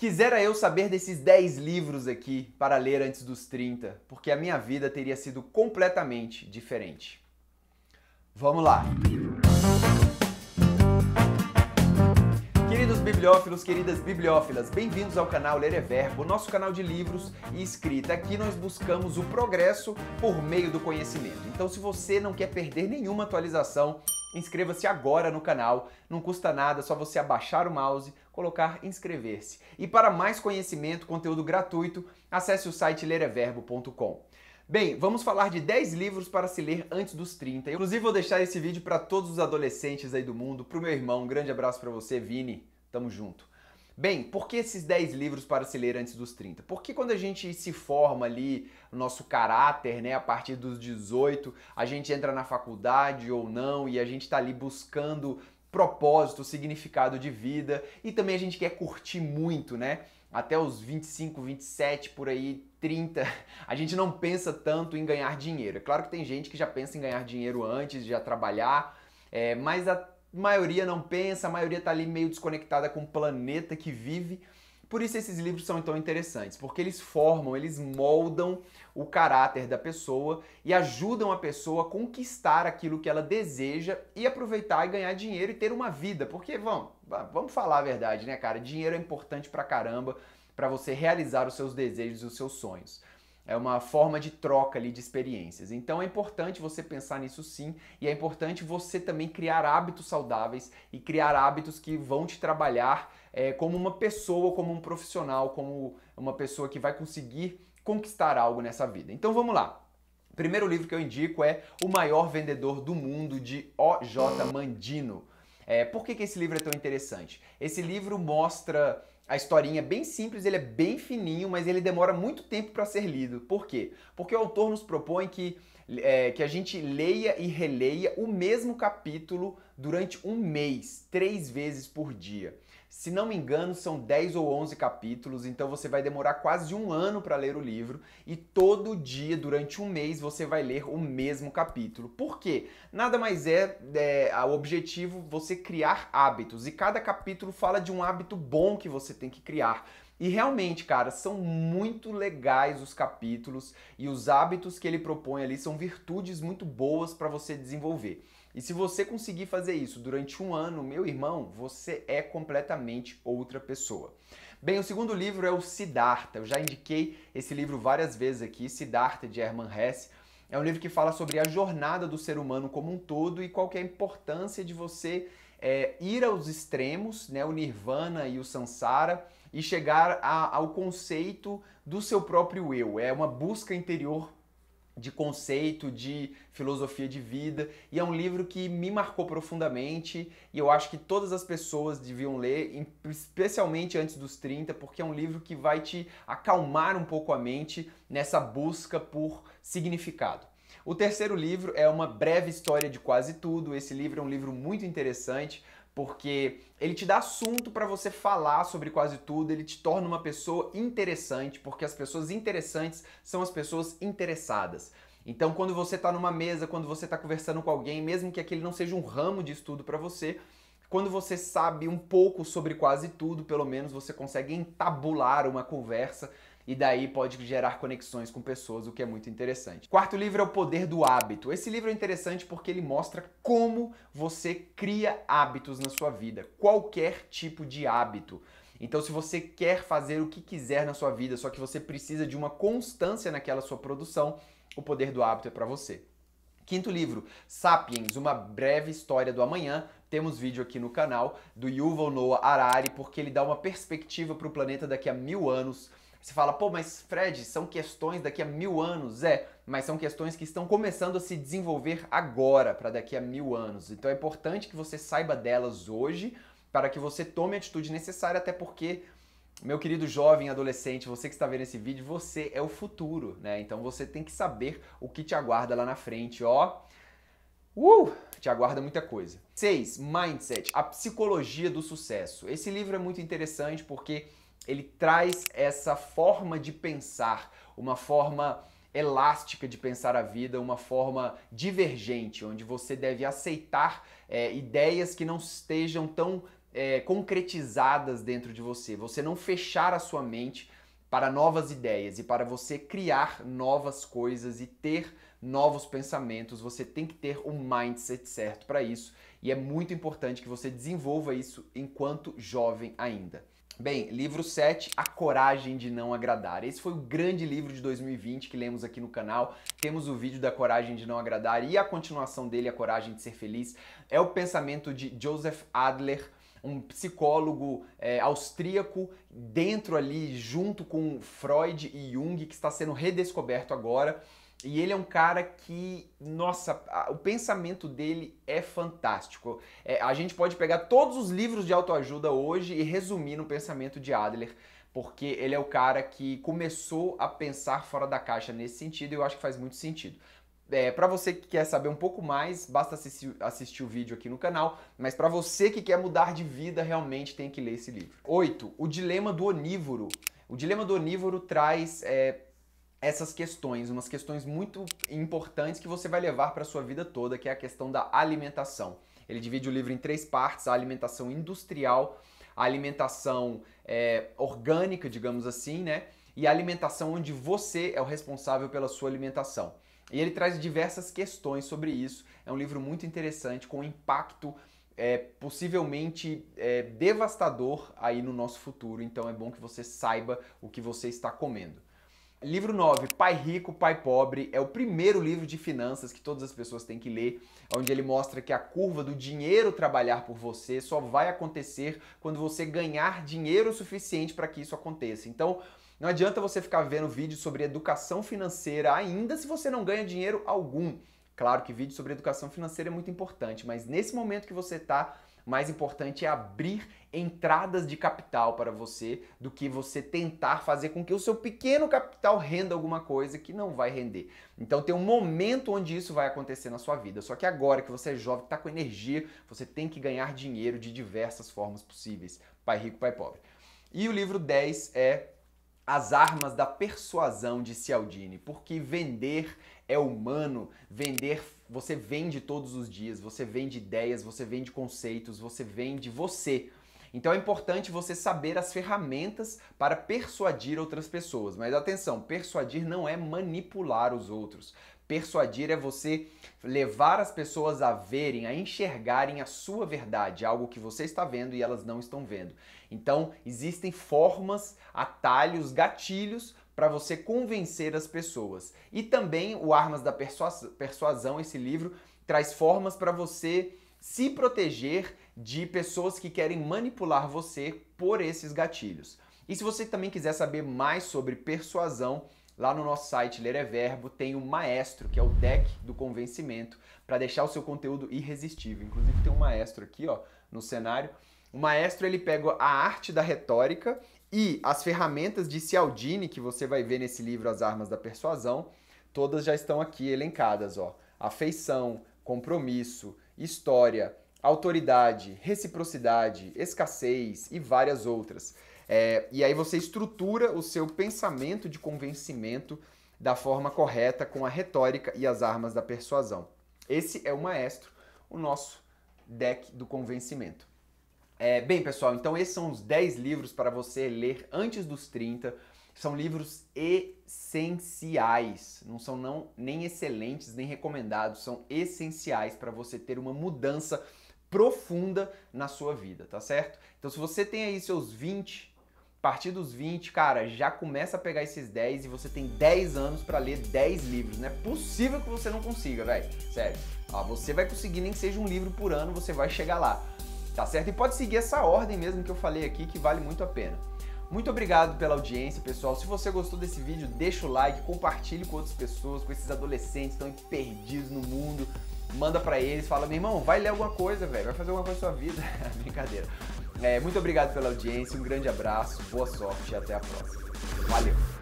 Quisera eu saber desses 10 livros aqui para ler antes dos 30, porque a minha vida teria sido completamente diferente. Vamos lá! Queridos bibliófilos, queridas bibliófilas, bem-vindos ao canal Ler é Verbo, nosso canal de livros e escrita. Aqui nós buscamos o progresso por meio do conhecimento. Então, se você não quer perder nenhuma atualização, inscreva-se agora no canal. Não custa nada, é só você abaixar o mouse, colocar inscrever-se. E para mais conhecimento, conteúdo gratuito, acesse o site lereverbo.com. Bem, vamos falar de 10 livros para se ler antes dos 30. Inclusive vou deixar esse vídeo para todos os adolescentes aí do mundo, para o meu irmão, um grande abraço para você, Vini. Tamo junto. Bem, por que esses 10 livros para se ler antes dos 30? Porque quando a gente se forma ali, nosso caráter, né, a partir dos 18, a gente entra na faculdade ou não e a gente está ali buscando propósito, significado de vida e também a gente quer curtir muito, né? Até os 25, 27, por aí, 30, a gente não pensa tanto em ganhar dinheiro. É claro que tem gente que já pensa em ganhar dinheiro antes, já trabalhar, é, mas a maioria não pensa, a maioria tá ali meio desconectada com o planeta que vive. Por isso esses livros são tão interessantes, porque eles formam, eles moldam o caráter da pessoa e ajudam a pessoa a conquistar aquilo que ela deseja e aproveitar e ganhar dinheiro e ter uma vida. Porque vamos, vamos falar a verdade, né, cara? Dinheiro é importante pra caramba para você realizar os seus desejos e os seus sonhos. É uma forma de troca ali de experiências. Então é importante você pensar nisso sim, e é importante você também criar hábitos saudáveis e criar hábitos que vão te trabalhar é, como uma pessoa, como um profissional, como uma pessoa que vai conseguir conquistar algo nessa vida. Então vamos lá. O primeiro livro que eu indico é O Maior Vendedor do Mundo, de O.J. Mandino. É, por que, que esse livro é tão interessante? Esse livro mostra a historinha bem simples, ele é bem fininho, mas ele demora muito tempo para ser lido. Por quê? Porque o autor nos propõe que é, que a gente leia e releia o mesmo capítulo durante um mês, três vezes por dia. Se não me engano, são 10 ou 11 capítulos, então você vai demorar quase um ano para ler o livro e todo dia, durante um mês, você vai ler o mesmo capítulo. Por quê? Nada mais é, é o objetivo você criar hábitos e cada capítulo fala de um hábito bom que você tem que criar. E realmente, cara, são muito legais os capítulos e os hábitos que ele propõe ali são virtudes muito boas para você desenvolver. E se você conseguir fazer isso durante um ano, meu irmão, você é completamente outra pessoa. Bem, o segundo livro é o Siddhartha. Eu já indiquei esse livro várias vezes aqui, Siddhartha de Hermann Hesse. É um livro que fala sobre a jornada do ser humano como um todo e qual é a importância de você é, ir aos extremos, né, o Nirvana e o Sansara, e chegar a, ao conceito do seu próprio eu. É uma busca interior de conceito, de filosofia de vida, e é um livro que me marcou profundamente e eu acho que todas as pessoas deviam ler, especialmente antes dos 30, porque é um livro que vai te acalmar um pouco a mente nessa busca por significado. O terceiro livro é Uma Breve História de Quase Tudo. Esse livro é um livro muito interessante porque ele te dá assunto para você falar sobre quase tudo, ele te torna uma pessoa interessante, porque as pessoas interessantes são as pessoas interessadas. Então, quando você está numa mesa, quando você está conversando com alguém, mesmo que aquele não seja um ramo de estudo para você, quando você sabe um pouco sobre quase tudo, pelo menos você consegue entabular uma conversa e daí pode gerar conexões com pessoas, o que é muito interessante. Quarto livro é O Poder do Hábito. Esse livro é interessante porque ele mostra como você cria hábitos na sua vida, qualquer tipo de hábito. Então, se você quer fazer o que quiser na sua vida, só que você precisa de uma constância naquela sua produção, o poder do hábito é para você. Quinto livro, Sapiens, uma breve história do amanhã. Temos vídeo aqui no canal do Yuval Noah Harari, porque ele dá uma perspectiva para o planeta daqui a mil anos você fala, pô, mas Fred, são questões daqui a mil anos, é, mas são questões que estão começando a se desenvolver agora, para daqui a mil anos. Então é importante que você saiba delas hoje, para que você tome a atitude necessária, até porque meu querido jovem adolescente, você que está vendo esse vídeo, você é o futuro, né? Então você tem que saber o que te aguarda lá na frente, ó. Uh, te aguarda muita coisa. 6. Mindset, a psicologia do sucesso. Esse livro é muito interessante porque ele traz essa forma de pensar, uma forma elástica de pensar a vida, uma forma divergente, onde você deve aceitar é, ideias que não estejam tão é, concretizadas dentro de você. Você não fechar a sua mente para novas ideias e para você criar novas coisas e ter novos pensamentos, você tem que ter um mindset certo para isso e é muito importante que você desenvolva isso enquanto jovem ainda. Bem, livro 7, A Coragem de Não Agradar. Esse foi o grande livro de 2020 que lemos aqui no canal. Temos o vídeo da Coragem de Não Agradar e a continuação dele, A Coragem de Ser Feliz. É o pensamento de Joseph Adler, um psicólogo é, austríaco, dentro ali, junto com Freud e Jung, que está sendo redescoberto agora. E ele é um cara que, nossa, o pensamento dele é fantástico. É, a gente pode pegar todos os livros de autoajuda hoje e resumir no pensamento de Adler, porque ele é o cara que começou a pensar fora da caixa nesse sentido e eu acho que faz muito sentido. É, para você que quer saber um pouco mais, basta assistir, assistir o vídeo aqui no canal, mas para você que quer mudar de vida, realmente tem que ler esse livro. 8. O Dilema do Onívoro. O Dilema do Onívoro traz é, essas questões, umas questões muito importantes que você vai levar para sua vida toda, que é a questão da alimentação. Ele divide o livro em três partes: a alimentação industrial, a alimentação é, orgânica, digamos assim, né? E a alimentação onde você é o responsável pela sua alimentação. E ele traz diversas questões sobre isso. É um livro muito interessante, com impacto é, possivelmente é, devastador aí no nosso futuro. Então é bom que você saiba o que você está comendo. Livro 9, Pai Rico, Pai Pobre, é o primeiro livro de finanças que todas as pessoas têm que ler, onde ele mostra que a curva do dinheiro trabalhar por você só vai acontecer quando você ganhar dinheiro suficiente para que isso aconteça. Então, não adianta você ficar vendo vídeo sobre educação financeira ainda se você não ganha dinheiro algum. Claro que vídeo sobre educação financeira é muito importante, mas nesse momento que você está mais importante é abrir entradas de capital para você do que você tentar fazer com que o seu pequeno capital renda alguma coisa que não vai render. Então tem um momento onde isso vai acontecer na sua vida. Só que agora que você é jovem, está com energia, você tem que ganhar dinheiro de diversas formas possíveis. Pai rico, pai pobre. E o livro 10 é As Armas da Persuasão de Cialdini, porque vender é humano vender. Você vende todos os dias, você vende ideias, você vende conceitos, você vende você. Então é importante você saber as ferramentas para persuadir outras pessoas. Mas atenção, persuadir não é manipular os outros. Persuadir é você levar as pessoas a verem, a enxergarem a sua verdade, algo que você está vendo e elas não estão vendo. Então, existem formas, atalhos, gatilhos para você convencer as pessoas. E também o Armas da Persuasão, esse livro, traz formas para você se proteger de pessoas que querem manipular você por esses gatilhos. E se você também quiser saber mais sobre persuasão, lá no nosso site Ler é Verbo tem o Maestro, que é o deck do convencimento, para deixar o seu conteúdo irresistível. Inclusive tem um maestro aqui, ó, no cenário. O maestro ele pega a arte da retórica e as ferramentas de Cialdini que você vai ver nesse livro As Armas da Persuasão, todas já estão aqui elencadas, ó. Afeição, compromisso, história, autoridade, reciprocidade, escassez e várias outras. É, e aí você estrutura o seu pensamento de convencimento da forma correta com a retórica e as armas da persuasão. Esse é o maestro, o nosso deck do convencimento. É, bem, pessoal, então esses são os 10 livros para você ler antes dos 30. São livros essenciais, não são não, nem excelentes, nem recomendados, são essenciais para você ter uma mudança profunda na sua vida, tá certo? Então se você tem aí seus 20, a partir dos 20, cara, já começa a pegar esses 10 e você tem 10 anos para ler 10 livros. Não é possível que você não consiga, velho. Sério. Ó, você vai conseguir nem que seja um livro por ano, você vai chegar lá tá certo? E pode seguir essa ordem mesmo que eu falei aqui, que vale muito a pena. Muito obrigado pela audiência, pessoal. Se você gostou desse vídeo, deixa o like, compartilhe com outras pessoas, com esses adolescentes que estão perdidos no mundo. Manda para eles, fala, meu irmão, vai ler alguma coisa, velho, vai fazer alguma coisa na sua vida. Brincadeira. É, muito obrigado pela audiência, um grande abraço, boa sorte e até a próxima. Valeu!